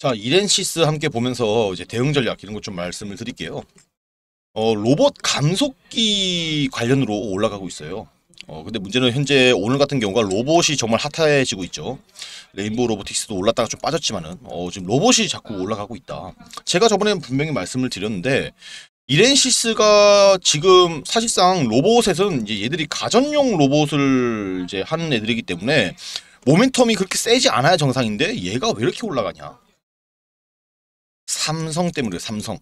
자, 이렌시스 함께 보면서 이제 대응 전략 이런 것 좀 말씀을 드릴게요. 어, 로봇 감속기 관련으로 올라가고 있어요. 어, 근데 문제는 현재 오늘 같은 경우가 로봇이 정말 핫해지고 있죠. 레인보우 로보틱스도 올랐다가 좀 빠졌지만은 어, 지금 로봇이 자꾸 올라가고 있다. 제가 저번에 분명히 말씀을 드렸는데 이렌시스가 지금 사실상 로봇에서는 이제 얘들이 가전용 로봇을 이제 하는 애들이기 때문에 모멘텀이 그렇게 세지 않아야 정상인데 얘가 왜 이렇게 올라가냐. 삼성 때문에 삼성.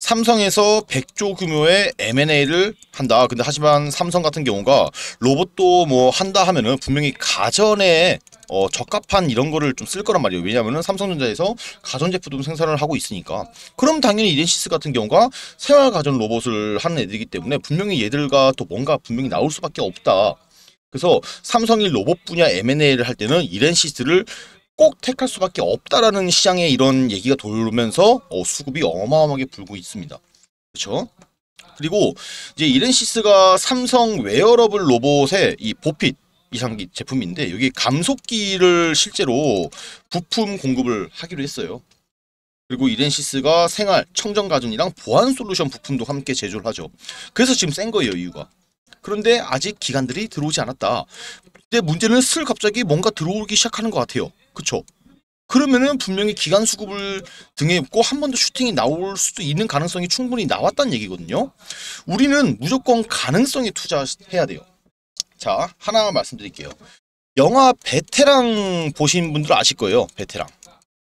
삼성에서 100조 규모의 M&A를 한다. 근데 하지만 삼성 같은 경우가 로봇도 뭐 한다 하면은 분명히 가전에 어, 적합한 이런 거를 좀 쓸 거란 말이에요. 왜냐하면 삼성전자에서 가전제품 도 생산을 하고 있으니까. 그럼 당연히 이덴시스 같은 경우가 생활가전 로봇을 하는 애들이기 때문에 분명히 얘들과 또 뭔가 분명히 나올 수밖에 없다. 그래서 삼성이 로봇 분야 M&A를 할 때는 이렌시스를 꼭 택할 수밖에 없다라는 시장에 이런 얘기가 돌면서 어, 수급이 어마어마하게 불고 있습니다. 그렇죠? 그리고 이제 이렌시스가 삼성 웨어러블 로봇의 이 보핏 이상기 제품인데 여기 감속기를 실제로 부품 공급을 하기로 했어요. 그리고 이렌시스가 생활, 청정 가전이랑 보안 솔루션 부품도 함께 제조를 하죠. 그래서 지금 센 거예요, 이유가. 그런데 아직 기간들이 들어오지 않았다. 근데 네, 문제는 슬 갑자기 뭔가 들어오기 시작하는 것 같아요. 그쵸? 그러면은 분명히 기간 수급을 등에 입고 한 번 더 슈팅이 나올 수도 있는 가능성이 충분히 나왔다는 얘기거든요. 우리는 무조건 가능성에 투자해야 돼요. 자, 하나 말씀드릴게요. 영화 베테랑 보신 분들 아실 거예요. 베테랑.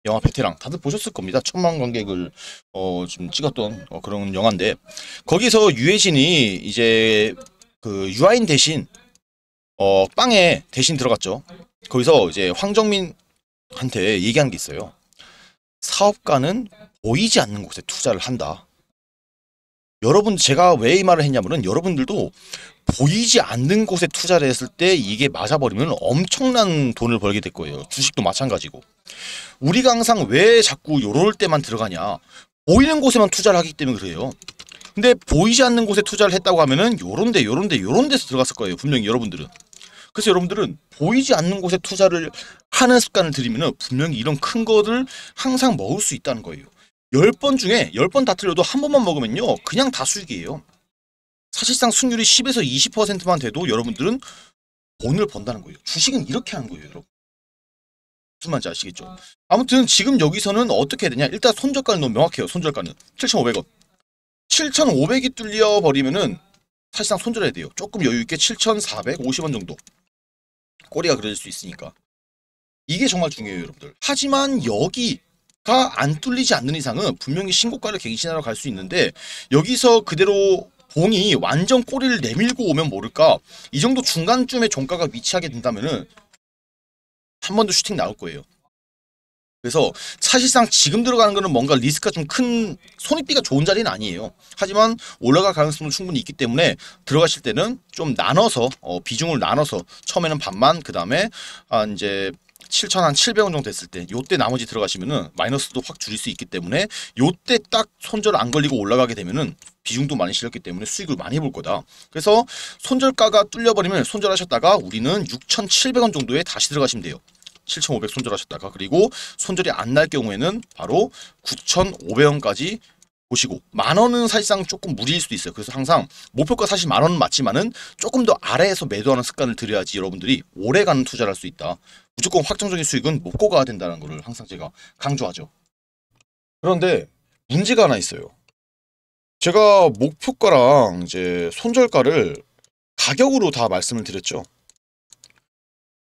영화 베테랑 다들 보셨을 겁니다. 천만 관객을 어, 좀 찍었던 어, 그런 영화인데 거기서 유해진이 이제 그 유아인 대신 어 빵에 대신 들어갔죠. 거기서 이제 황정민한테 얘기한 게 있어요. 사업가는 보이지 않는 곳에 투자를 한다. 여러분 제가 왜 이 말을 했냐면은 여러분들도 보이지 않는 곳에 투자를 했을 때 이게 맞아버리면 엄청난 돈을 벌게 될 거예요. 주식도 마찬가지고. 우리가 항상 왜 자꾸 요럴 때만 들어가냐. 보이는 곳에만 투자를 하기 때문에 그래요. 근데 보이지 않는 곳에 투자를 했다고 하면은 요런데 요런데 요런 데서 들어갔을 거예요. 분명히 여러분들은. 그래서 여러분들은 보이지 않는 곳에 투자를 하는 습관을 들이면 분명히 이런 큰 것을 항상 먹을 수 있다는 거예요. 10번 중에 10번 다 틀려도 한 번만 먹으면요. 그냥 다 수익이에요. 사실상 수익률이 10에서 20%만 돼도 여러분들은 돈을 번다는 거예요. 주식은 이렇게 하는 거예요. 여러분. 무슨 말인지 아시겠죠? 아무튼 지금 여기서는 어떻게 해야 되냐? 일단 손절가는 너무 명확해요. 손절가는 7,500원. 7,500이 뚫려 버리면은 사실상 손절해야 돼요. 조금 여유 있게 7,450원 정도. 꼬리가 그려질 수 있으니까. 이게 정말 중요해요, 여러분들. 하지만 여기가 안 뚫리지 않는 이상은 분명히 신고가를 갱신하러 갈 수 있는데 여기서 그대로 봉이 완전 꼬리를 내밀고 오면 모를까 이 정도 중간쯤에 종가가 위치하게 된다면은 한번 더 슈팅 나올 거예요. 그래서 사실상 지금 들어가는 거는 뭔가 리스크가 좀 큰 손익비가 좋은 자리는 아니에요. 하지만 올라갈 가능성도 충분히 있기 때문에 들어가실 때는 좀 나눠서 어, 비중을 나눠서 처음에는 반만 그 다음에 아, 이제 7천 한 700원 정도 됐을 때 요때 나머지 들어가시면은 마이너스도 확 줄일 수 있기 때문에 요때 딱 손절 안 걸리고 올라가게 되면은 비중도 많이 실렸기 때문에 수익을 많이 해볼 거다. 그래서 손절가가 뚫려버리면 손절하셨다가 우리는 6,700원 정도에 다시 들어가시면 돼요. 7,500 손절하셨다가 그리고 손절이 안 날 경우에는 바로 9,500원까지 보시고 만 원은 사실상 조금 무리일 수도 있어요. 그래서 항상 목표가 사실 만 원은 맞지만은 조금 더 아래에서 매도하는 습관을 들여야지 여러분들이 오래가는 투자를 할 수 있다. 무조건 확정적인 수익은 못고 가야 된다는 것을 항상 제가 강조하죠. 그런데 문제가 하나 있어요. 제가 목표가랑 이제 손절가를 가격으로 다 말씀을 드렸죠.